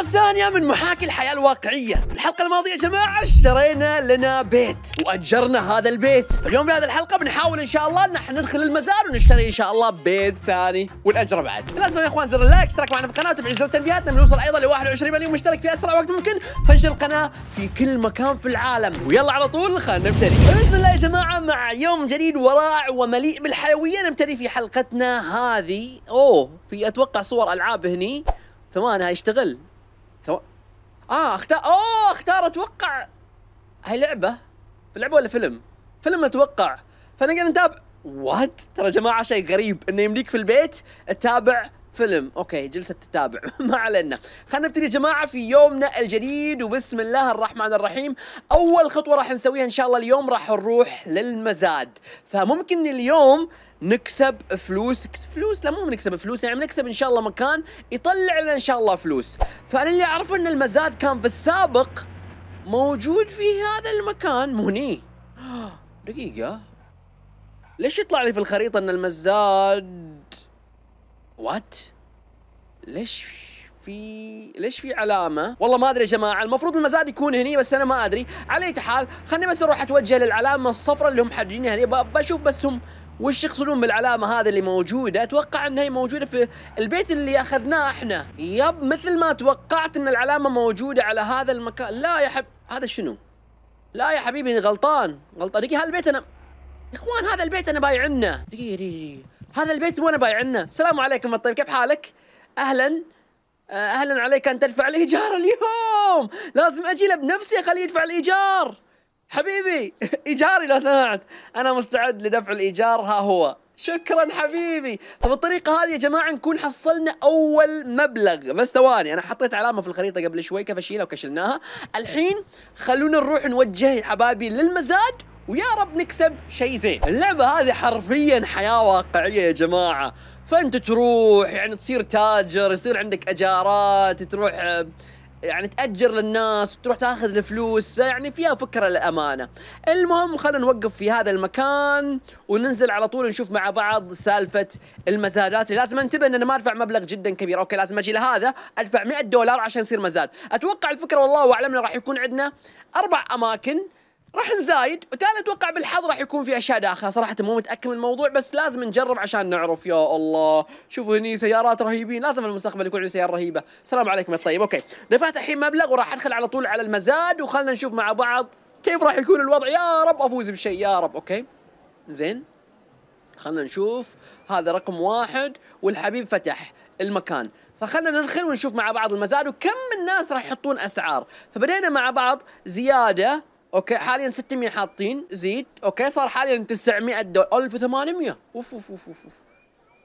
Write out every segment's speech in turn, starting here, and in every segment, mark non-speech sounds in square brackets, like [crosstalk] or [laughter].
الحلقة الثانية من محاكي الحياة الواقعية الحلقة الماضية يا جماعة اشترينا لنا بيت وأجرنا هذا البيت اليوم في هذه الحلقة بنحاول إن شاء الله أن احنا ندخل المزار ونشتري إن شاء الله بيت ثاني والأجرة بعد لازم يا إخوان زر اللايك اشترك معنا في القناة وتفعيل زر التنبيهات بنوصل أيضا ل 21 مليون مشترك في أسرع وقت ممكن فنشر القناة في كل مكان في العالم ويلا على طول خلينا نبتدي بسم الله يا جماعة مع يوم جديد ورائع ومليء بالحيوية نبتدي في حلقتنا هذه أوه في أتوقع صور ألعاب هني ثمانها يشتغل اه اختار اوه اختار اتوقع هاي لعبه لعبه ولا فيلم؟ فيلم اتوقع فانا قاعد نتابع وات ترى يا جماعه شيء غريب انه يمديك في البيت تتابع فيلم اوكي جلسه تتابع [laughs] ما علينا خلينا نبتدي يا جماعه في يومنا الجديد وبسم الله الرحمن الرحيم اول خطوه راح نسويها ان شاء الله اليوم راح نروح للمزاد فممكن اليوم نكسب فلوس فلوس لا مو نكسب فلوس يعني نكسب ان شاء الله مكان يطلع لنا ان شاء الله فلوس فانا اللي اعرفه ان المزاد كان في السابق موجود في هذا المكان مو هني [gasps] دقيقة ليش يطلع لي في الخريطة ان المزاد وات ليش في ليش في علامة؟ والله ما أدري يا جماعة، المفروض المزاد يكون هني بس أنا ما أدري، على أي حال خلني بس أروح أتوجه للعلامة الصفراء اللي هم حاجينها هني بشوف بس هم وش يقصدون بالعلامه هذه اللي موجوده اتوقع انها هي موجوده في البيت اللي اخذناه احنا يب مثل ما توقعت ان العلامه موجوده على هذا المكان لا يا حب هذا شنو لا يا حبيبي غلطان غلطان دقيقه هذا البيت انا يا اخوان هذا البيت انا بايعنه دقيقه دقيقه هذا البيت وأنا بايعنا بايعنه السلام عليكم الطيب كيف حالك اهلا اهلا عليك ان تدفع الايجار اليوم لازم اجي له بنفسي اخليه يدفع الايجار حبيبي [laughs] ايجاري لو سمحت انا مستعد لدفع الايجار ها هو شكرا حبيبي فبالطريقه هذه يا جماعه نكون حصلنا اول مبلغ بس ثواني انا حطيت علامه في الخريطه قبل شوي كيف اشيلها وكشلناها الحين خلونا نروح نوجه يا حبايبي للمزاد ويا رب نكسب شيء زين اللعبه هذه حرفيا حياه واقعيه يا جماعه فانت تروح يعني تصير تاجر يصير عندك اجارات تروح يعني تأجر للناس وتروح تاخذ الفلوس يعني فيها فكرة للأمانة المهم خلينا نوقف في هذا المكان وننزل على طول نشوف مع بعض سالفة المزادات لازم انتبه ان انا ما ادفع مبلغ جدا كبير اوكي لازم اجي لهذا ادفع 100 دولار عشان يصير مزاد اتوقع الفكرة والله اعلم راح يكون عندنا اربع اماكن راح نزايد وتانا اتوقع بالحظ راح يكون في اشياء داخله صراحه مو متاكد من الموضوع بس لازم نجرب عشان نعرف يا الله شوفوا هني سيارات رهيبين لازم في المستقبل يكون عندي سياره رهيبه السلام عليكم يا طيب اوكي دفعت الحين مبلغ وراح ادخل على طول على المزاد وخلنا نشوف مع بعض كيف راح يكون الوضع يا رب افوز بشيء يا رب اوكي زين خلنا نشوف هذا رقم واحد والحبيب فتح المكان فخلنا ندخل ونشوف مع بعض المزاد وكم الناس راح يحطون اسعار فبدينا مع بعض زياده اوكي حاليا 600 حاطين زيد اوكي صار حاليا 900 دولار 1800 اوف اوف اوف اوف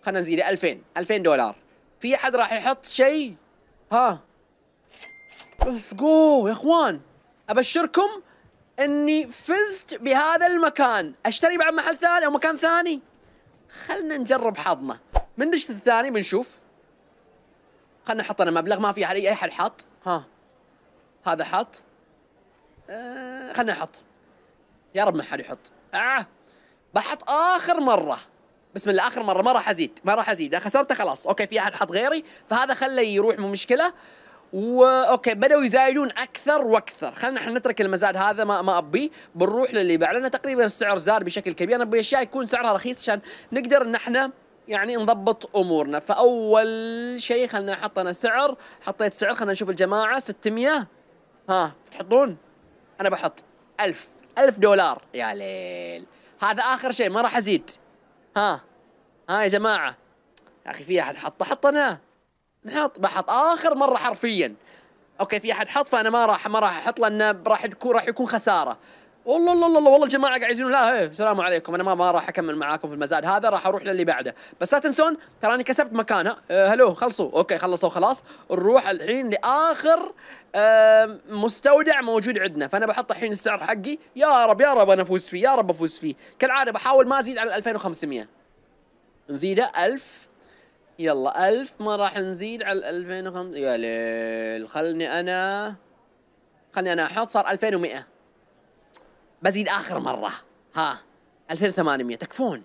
خلينا نزيد 2000 2000 دولار في احد راح يحط شيء ها ليتس جو يا اخوان ابشركم اني فزت بهذا المكان اشتري بعد محل ثاني او مكان ثاني خلنا نجرب حظنا من دشت الثاني بنشوف خلنا انا مبلغ ما في اي احد حط ها هذا حط آه، خلنا احط يا رب ما حد يحط آه بحط اخر مره بسم الله اخر مره ما راح ازيد ما راح ازيد خسرته خلاص اوكي في احد حط غيري فهذا خله يروح مو مشكله و... اوكي بداوا يزايدون اكثر واكثر خلينا احنا نترك المزاد هذا ما ما ابيه بنروح للي بعد لان تقريبا السعر زاد بشكل كبير انا ابي اشياء يكون سعرها رخيص عشان نقدر ان احنا يعني نضبط امورنا فاول شيء خلنا نحط انا سعر حطيت سعر خلينا نشوف الجماعه 600 ها تحطون انا بحط 1000 1000 دولار يا ليل هذا اخر شيء ما راح ازيد ها ها يا جماعه يا اخي في احد حط حطنا نحط بحط اخر مره حرفيا اوكي في احد حط فانا ما راح ما راح احط لانه راح تكون راح يكون خساره والله الله الله والله الجماعه قاعد يزينون لا ايه السلام عليكم انا ما ما راح اكمل معاكم في المزاد هذا راح اروح للي بعده بس لا تنسون تراني كسبت مكانه أه هلو خلصوا اوكي خلصوا خلاص نروح الحين لاخر أه مستودع موجود عندنا فانا بحط الحين السعر حقي يا رب يا رب انا افوز فيه يا رب افوز فيه كالعاده بحاول ما ازيد على 2500 نزيده 1000 يلا 1000 ما راح نزيد على 2500 يا ليل خلني انا خلني انا احط صار 2100 بزيد اخر مره ها 2800 تكفون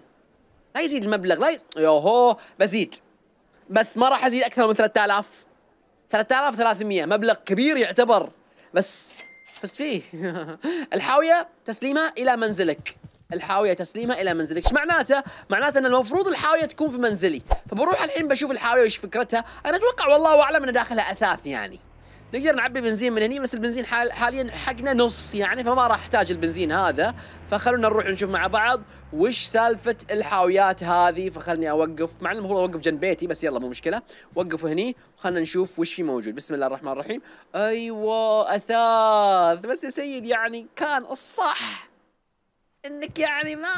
لا يزيد المبلغ لا يز... يوهو بزيد بس ما راح ازيد اكثر من 3000 3300 مبلغ كبير يعتبر بس فزت فيه [laughs] الحاويه تسليمها الى منزلك الحاويه تسليمها الى منزلك ايش معناته معناته ان المفروض الحاويه تكون في منزلي فبروح الحين بشوف الحاويه وش فكرتها انا اتوقع والله اعلم ان داخلها اثاث يعني نقدر نعبي بنزين من هني بس البنزين حال حاليا حقنا نص يعني فما راح احتاج البنزين هذا فخلونا نروح نشوف مع بعض وش سالفه الحاويات هذه فخلني اوقف مع انه المفروض اوقف جنب بيتي بس يلا مو مشكله وقفوا هني وخلنا نشوف وش في موجود بسم الله الرحمن الرحيم ايوه اثاث بس يا سيد يعني كان الصح انك يعني ما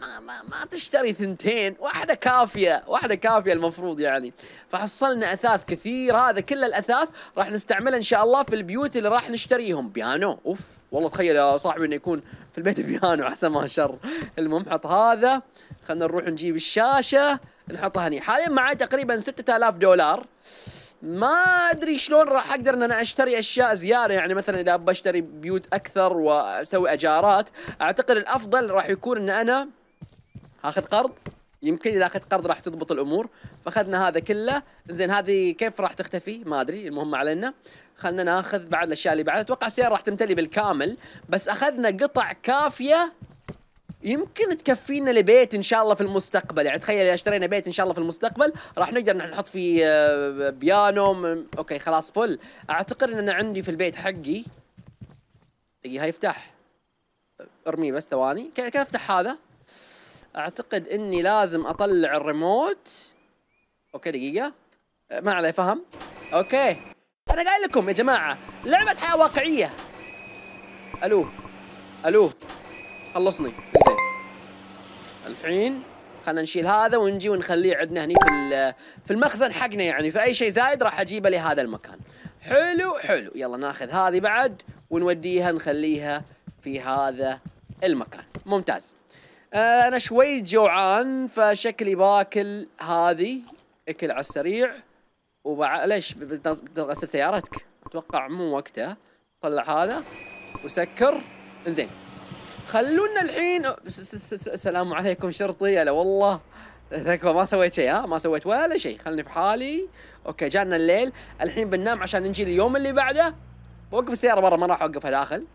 ما ما, ما تشتري ثنتين واحده كافيه واحده كافيه المفروض يعني فحصلنا اثاث كثير هذا كل الاثاث راح نستعمله ان شاء الله في البيوت اللي راح نشتريهم بيانو اوف والله تخيل يا صاحبي انه يكون في البيت بيانو عسى ما شر المهم حط هذا خلينا نروح نجيب الشاشه نحطها هني حاليا معي تقريبا 6000 دولار ما ادري شلون راح اقدر ان انا اشتري اشياء زياده يعني مثلا اذا بشتري بيوت اكثر واسوي اجارات اعتقد الافضل راح يكون ان انا اخذ قرض يمكن اذا اخذت قرض راح تضبط الامور فاخذنا هذا كله زين هذه كيف راح تختفي ما ادري المهم علينا خلنا ناخذ بعد الاشياء اللي بعد اتوقع السياره راح تمتلي بالكامل بس اخذنا قطع كافيه يمكن تكفينا لبيت ان شاء الله في المستقبل يعني تخيل اذا اشترينا بيت ان شاء الله في المستقبل راح نقدر نحط فيه آه، بيانو اوكي خلاص فل اعتقد ان انا عندي في البيت حقي دقيقه يفتح ارميه بس ثواني كيف افتح هذا اعتقد اني لازم اطلع الريموت اوكي دقيقه ما عليه فهم اوكي انا قايل لكم يا جماعه لعبه حياه واقعيه الو الو خلصني الحين خلينا نشيل هذا ونجي ونخليه عندنا هني في في المخزن حقنا يعني فاي شيء زايد راح اجيبه لهذا المكان حلو حلو يلا ناخذ هذه بعد ونوديها نخليها في هذا المكان ممتاز آه، انا شوي جوعان فشكلي باكل هذه اكل على السريع وبع ليش بتغسل سيارتك اتوقع مو وقته طلع هذا وسكر زين خلونا الحين السلام عليكم شرطي هلا والله تكفى ما سويت شيء ها ما سويت ولا شيء خلني في حالي اوكي جانا الليل الحين بننام عشان نجي اليوم اللي بعده وقف السياره برا ما راح اوقفها داخل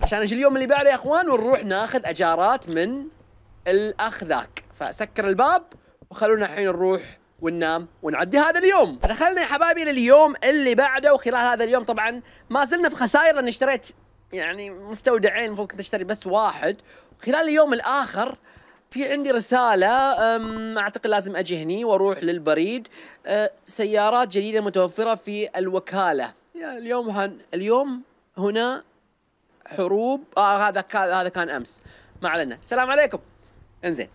عشان نجي اليوم اللي بعده يا اخوان ونروح ناخذ اجارات من الاخ ذاك فسكر الباب وخلونا الحين نروح وننام ونعدي هذا اليوم دخلنا يا حبايبي لليوم اللي بعده وخلال هذا اليوم طبعا ما زلنا في خسائر لان اشتريت يعني مستودعين المفروض كنت اشتري بس واحد خلال اليوم الاخر في عندي رسالة أعتقد لازم أجي هني وأروح للبريد أه، سيارات جديدة متوفرة في الوكالة اليوم هن اليوم هنا حروب آه هذا كان هذا كان أمس ما علينا السلام عليكم انزين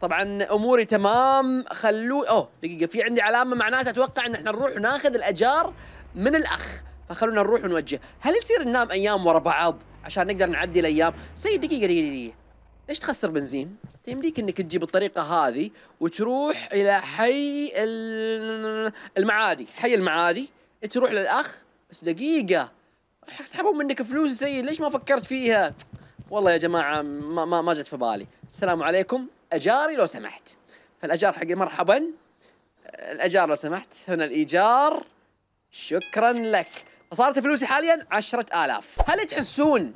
طبعا اموري تمام خلوه اوه دقيقه في عندي علامه معناته اتوقع ان احنا نروح وناخذ الاجار من الاخ فخلونا نروح ونوجه هل يصير ننام ايام ورا بعض عشان نقدر نعدي الايام سي دقيقه دقيقه دقيقه ليش تخسر بنزين يمديك انك تجيب الطريقه هذه وتروح الى حي المعادي حي المعادي تروح للاخ بس دقيقه راح يسحبون منك فلوس سيد ليش ما فكرت فيها والله يا جماعه ما ما, ما جت في بالي السلام عليكم اجاري لو سمحت فالاجار حق مرحبا الاجار لو سمحت هنا الايجار شكرا لك صارت فلوسي حاليا 10000 هل تحسون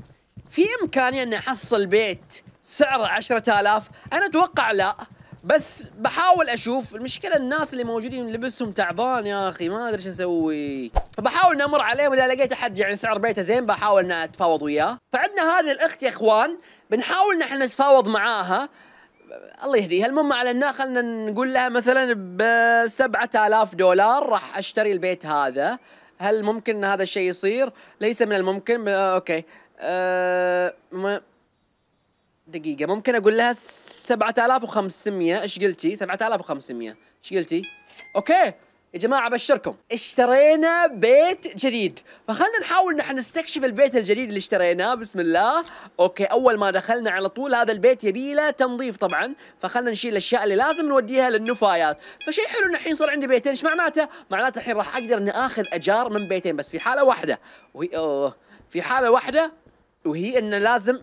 في امكاني اني احصل بيت سعره 10000 انا اتوقع لا بس بحاول اشوف المشكله الناس اللي موجودين لبسهم تعبان يا اخي ما ادري ايش اسوي فبحاول اني امر عليهم اذا لقيت احد يعني سعر بيته زين بحاول اني اتفاوض وياه فعندنا هذه الاخت يا اخوان بنحاول ان احنا نتفاوض معاها الله يهديها المهم على النا خلنا نقول لها مثلا ب 7000 دولار راح اشتري البيت هذا هل ممكن ان هذا الشيء يصير ليس من الممكن آه، اوكي أه م... دقيقة ممكن أقول لها 7500 إيش قلتي؟ 7500 إيش قلتي؟ أوكي يا جماعه ابشركم اشترينا بيت جديد فخلنا نحاول نحن نستكشف البيت الجديد اللي اشتريناه بسم الله اوكي اول ما دخلنا على طول هذا البيت يبي له تنظيف طبعا فخلنا نشيل الاشياء اللي لازم نوديها للنفايات فشيء حلو ان الحين صار عندي بيتين ايش معناته معناته الحين راح اقدر اني اخذ اجار من بيتين بس في حاله واحده وهي أوه. في حاله واحده وهي انه لازم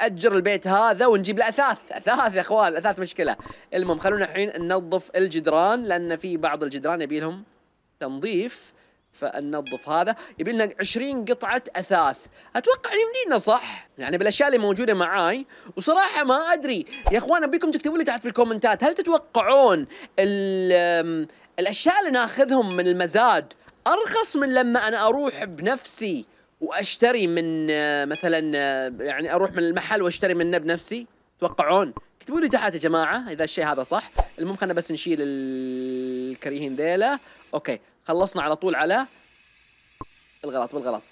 اجر البيت هذا ونجيب له اثاث اثاث يا اخوان الاثاث مشكله المهم خلونا الحين ننظف الجدران لان في بعض الجدران يبي لهم تنظيف فننظف هذا يبي لنا 20 قطعه اثاث اتوقع يمدينا صح يعني بالاشياء اللي موجوده معاي وصراحه ما ادري يا اخوان ابيكم تكتبوا لي تحت في الكومنتات هل تتوقعون الاشياء اللي ناخذهم من المزاد ارخص من لما انا اروح بنفسي واشتري من آه، مثلا آه، يعني اروح من المحل واشتري منه بنفسي توقعون اكتبوا لي تحت يا جماعه اذا الشيء هذا صح المهم خلينا بس نشيل الكريهين ذيلا اوكي خلصنا على طول على بالغلط بالغلط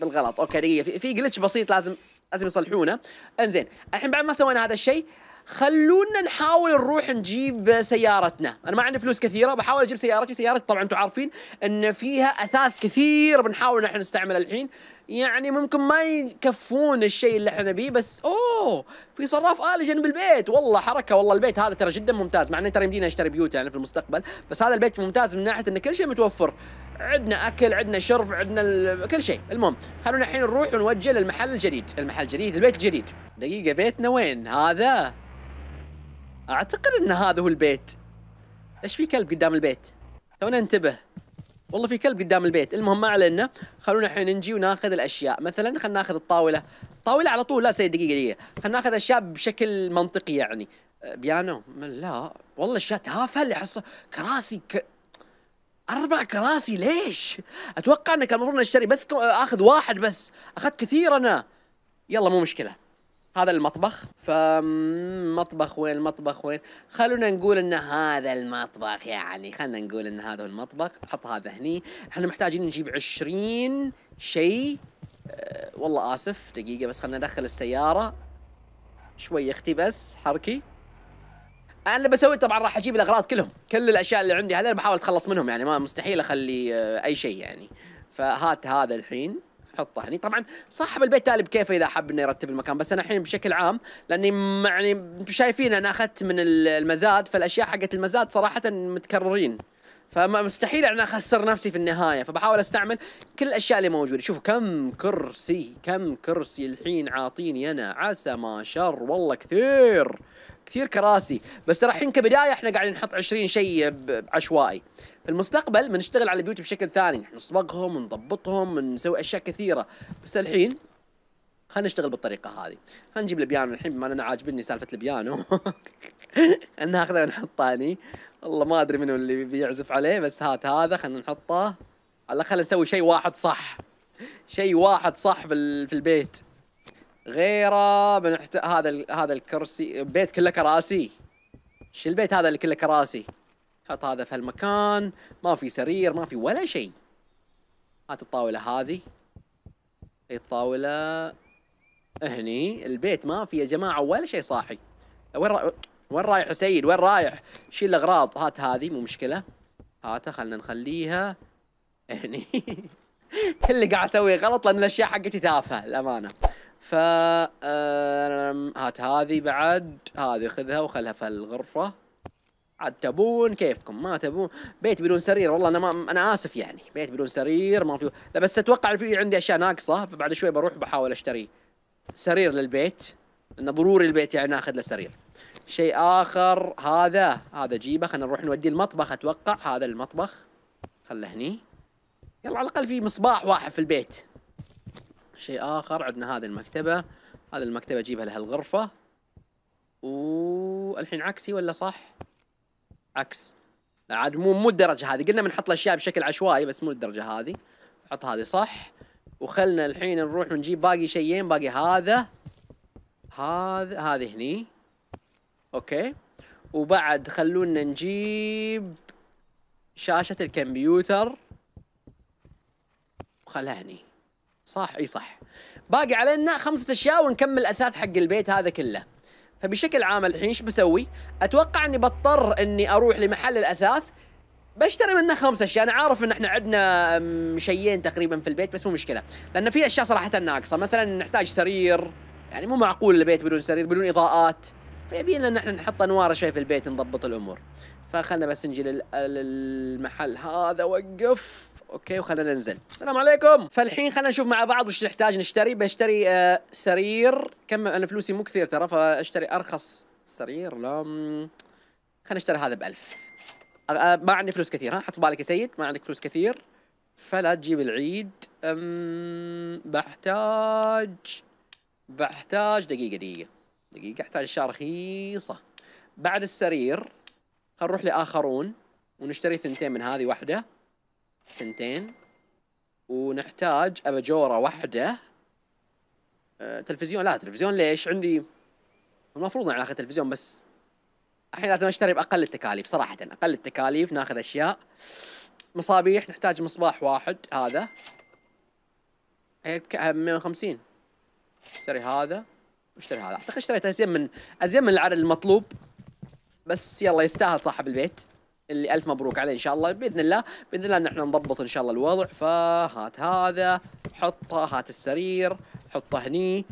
بالغلط اوكي دقيقه في, في جلتش بسيط لازم لازم يصلحونه انزين الحين بعد ما سوينا هذا الشيء خلونا نحاول نروح نجيب سيارتنا انا ما عندي فلوس كثيره بحاول اجيب سيارتي سيارتي طبعا انتم عارفين ان فيها اثاث كثير بنحاول نحن نستعمله الحين يعني ممكن ما يكفون الشيء اللي احنا نبيه بس اوه في صراف الي جنب البيت والله حركه والله البيت هذا ترى جدا ممتاز مع اني ترى يمديني اشتري بيوت يعني في المستقبل بس هذا البيت ممتاز من ناحيه ان كل شيء متوفر عندنا اكل عندنا شرب عندنا كل شيء المهم خلونا الحين نروح ونوجه للمحل الجديد المحل الجديد البيت الجديد دقيقه بيتنا وين هذا اعتقد ان هذا هو البيت ايش في كلب قدام البيت تونا انتبه والله في كلب قدام البيت المهم ما علينا خلونا الحين نجي وناخذ الاشياء مثلا خلينا ناخذ الطاوله طاوله على طول لا سيد دقيقه دقيقه خلينا ناخذ اشياء بشكل منطقي يعني بيانو لا والله اشياء تافهه اللي حصل كراسي ك... اربع كراسي ليش اتوقع انك المفروض نشتري بس اخذ واحد بس اخذت كثير انا يلا مو مشكله هذا المطبخ فمطبخ وين المطبخ وين خلونا نقول ان هذا المطبخ يعني خلنا نقول ان هذا هو المطبخ حط هذا هني احنا محتاجين نجيب عشرين شيء أه والله اسف دقيقة بس خلنا ندخل السيارة شوي اختي بس حركي انا بسوي طبعا راح اجيب الاغراض كلهم كل الاشياء اللي عندي هذول بحاول اتخلص منهم يعني ما مستحيل اخلي أه، اي شيء يعني فهات هذا الحين حطه هني يعني طبعا صاحب البيت قال بكيفه اذا حب انه يرتب المكان بس انا الحين بشكل عام لاني يعني انتم شايفين انا اخذت من المزاد فالاشياء حقت المزاد صراحه متكررين فمستحيل انا اخسر نفسي في النهايه فبحاول استعمل كل الاشياء اللي موجوده شوفوا كم كرسي كم كرسي الحين عاطيني انا عسى ما شر والله كثير كثير كراسي بس ترى الحين كبدايه احنا قاعدين نحط 20 شيء عشوائي في المستقبل بنشتغل على البيوت بشكل ثاني نحن نصبغهم ونضبطهم ونسوي اشياء كثيره بس الحين خلينا نشتغل بالطريقه هذه خلينا نجيب البيانو الحين بما انا عاجبني سالفه البيانو [laughs] ناخذه ونحطه هني والله ما ادري منو اللي بيعزف عليه بس هات هذا خلينا نحطه على الاقل نسوي شيء واحد صح شيء واحد صح في, في البيت غيره بنحت... هذا ال... هذا الكرسي بيت كله كراسي شو البيت هذا اللي كله كراسي حط هذا في هالمكان ما في سرير ما في ولا شيء هات الطاولة هذه هي الطاولة هني البيت ما في يا جماعة ولا شيء صاحي وين رايح وين رايح يا سيد وين رايح شيل الأغراض هات هذه مو مشكلة هاتها خلنا نخليها هني [laughs] كل اللي قاعد اسويه غلط لان الاشياء حقتي تافهه للامانه. ف هات هذه بعد هذه خذها وخلها في الغرفه عاد تبون كيفكم ما تبون بيت بدون سرير والله انا ما انا اسف يعني بيت بدون سرير ما في لا بس اتوقع في عندي اشياء ناقصه فبعد شوي بروح بحاول اشتري سرير للبيت لانه ضروري البيت يعني ناخذ له سرير شيء اخر هذا هذا جيبه خلينا نروح نوديه المطبخ اتوقع هذا المطبخ خله هني يلا على الاقل في مصباح واحد في البيت شيء اخر عندنا هذه المكتبه هذه المكتبه اجيبها لهالغرفه الغرفه والحين عكسي ولا صح عكس عاد مو مو الدرجه هذه قلنا بنحط الاشياء بشكل عشوائي بس مو الدرجه هذه نحط هذه صح وخلنا الحين نروح ونجيب باقي شيئين باقي هذا هذا هذه هني اوكي وبعد خلونا نجيب شاشة الكمبيوتر وخلها هني صح اي صح باقي علينا خمسة اشياء ونكمل اثاث حق البيت هذا كله فبشكل عام الحين ايش بسوي؟ اتوقع اني بضطر اني اروح لمحل الاثاث بشتري منه خمس اشياء انا عارف ان احنا عندنا شيئين تقريبا في البيت بس مو مشكله لان في اشياء صراحه ناقصه مثلا نحتاج سرير يعني مو معقول البيت بدون سرير بدون اضاءات فيبينا ان احنا نحط انوار شوي في البيت نضبط الامور فخلنا بس نجي للمحل هذا وقف اوكي وخلينا ننزل السلام عليكم فالحين خلينا نشوف مع بعض وش نحتاج نشتري بشتري آه سرير كم انا فلوسي مو كثير ترى فاشتري ارخص سرير لا خلينا نشتري هذا ب 1000 آه،, آه ما عندي فلوس كثير ها حط بالك يا سيد ما عندك فلوس كثير فلا تجيب العيد أم بحتاج بحتاج دقيقة دقيقة دقيقة احتاج اشياء رخيصة بعد السرير خلينا نروح لاخرون ونشتري ثنتين من هذه واحدة ثنتين ونحتاج اباجوره واحده أه تلفزيون لا تلفزيون ليش عندي المفروض ان اخذ تلفزيون بس الحين لازم اشتري باقل التكاليف صراحه اقل التكاليف ناخذ اشياء مصابيح نحتاج مصباح واحد هذا هيك 150 اشتري هذا واشتري هذا اعتقد اشتريت ازين من ازين من العدد المطلوب بس يلا يستاهل صاحب البيت اللي الف مبروك عليه ان شاء الله باذن الله باذن الله نحن نضبط ان شاء الله الوضع فهات هذا حطه هات السرير حطه هني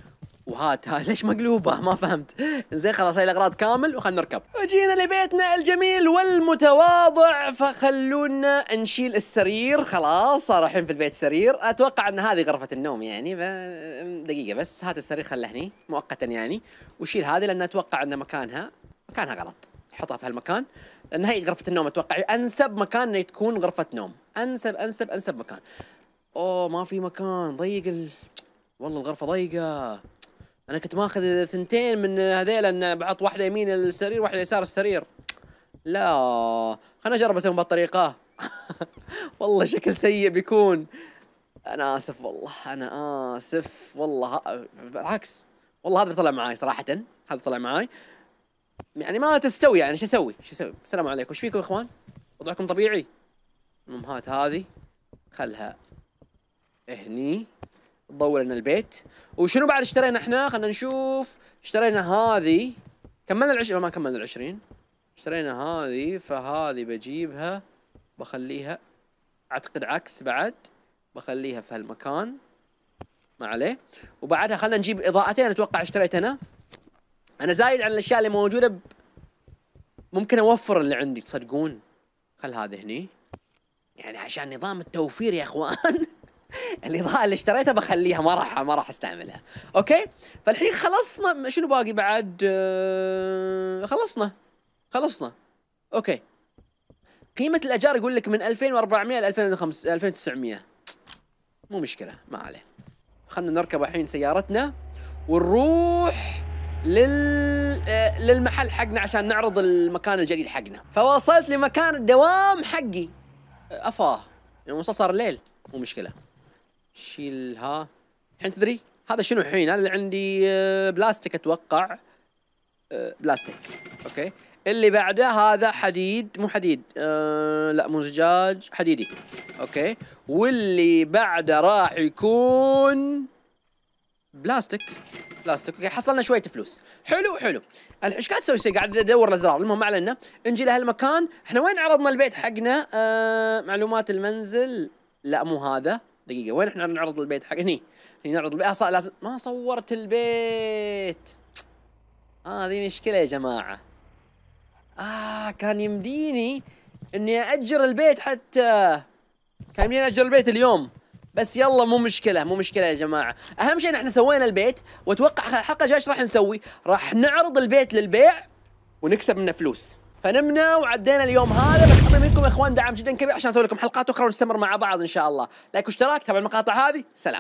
هاي [laughs] ليش مقلوبه ما فهمت زين خلاص هاي الاغراض كامل وخلنا نركب وجينا لبيتنا الجميل والمتواضع فخلونا نشيل السرير خلاص صار الحين في البيت سرير اتوقع ان هذه غرفه النوم يعني ف... دقيقه بس هات السرير خله هني مؤقتا يعني وشيل هذه لان اتوقع ان مكانها مكانها غلط حطها في هالمكان نهاية غرفة النوم أتوقع أنسب مكان إنه تكون غرفة نوم أنسب أنسب أنسب مكان أوه ما في مكان ضيق ال... والله الغرفة ضيقة أنا كنت ماخذ ثنتين من هذيل أن بحط واحدة يمين السرير واحدة يسار السرير لا خلنا أجرب أسوي بهالطريقة [laughs] والله شكل سيء بيكون أنا آسف والله أنا آسف والله بالعكس والله هذا طلع معاي صراحة هذا طلع معاي يعني ما تستوي يعني شو اسوي؟ شو اسوي؟ السلام عليكم، ايش فيكم يا اخوان؟ وضعكم طبيعي؟ هات هذه خلها هني تضوي لنا البيت وشنو بعد اشترينا احنا؟ خلينا نشوف اشترينا هذه كملنا العشرين ما كملنا العشرين اشترينا هذه فهذه بجيبها بخليها اعتقد عكس بعد بخليها في هالمكان ما عليه وبعدها خلينا نجيب اضاءتين اتوقع اشتريت انا انا زايد عن الاشياء اللي موجوده ب... ممكن اوفر اللي عندي تصدقون خل هذا هني يعني عشان نظام التوفير يا اخوان [laughs] الاضاءه اللي اشتريتها بخليها ما راح ما راح استعملها اوكي فالحين خلصنا شنو باقي بعد آه، خلصنا خلصنا اوكي قيمة الأجار يقول لك من 2400 ل 2900 مو مشكلة ما عليه خلنا نركب الحين سيارتنا ونروح لل آه، للمحل حقنا عشان نعرض المكان الجديد حقنا فوصلت لمكان الدوام حقي آه، افا يعني صار ليل مو مشكله شيلها الحين تدري هذا شنو الحين انا اللي عندي آه، بلاستيك اتوقع بلاستيك اوكي اللي بعده هذا حديد مو حديد أه لا مو زجاج حديدي اوكي واللي بعده راح يكون بلاستيك بلاستيك اوكي حصلنا شويه فلوس حلو حلو ايش قاعد تسوي سي قاعد ادور الازرار المهم اعلنا نجي لهالمكان احنا وين عرضنا البيت حقنا آه معلومات المنزل لا مو هذا دقيقه وين احنا نعرض البيت حق هني هني نعرض البيت آه، صار لازم ما صورت البيت آه، هذه آه مشكله يا جماعه اه كان يمديني اني اجر البيت حتى كان يمديني اجر البيت اليوم بس يلا مو مشكله مو مشكله يا جماعه اهم شيء احنا سوينا البيت واتوقع الحلقه الجايه ايش راح نسوي راح نعرض البيت للبيع ونكسب منه فلوس فنمنا وعدينا اليوم هذا بس حابين منكم يا اخوان دعم جدا كبير عشان اسوي لكم حلقات اخرى ونستمر مع بعض ان شاء الله لايك واشتراك تابع المقاطع هذه سلام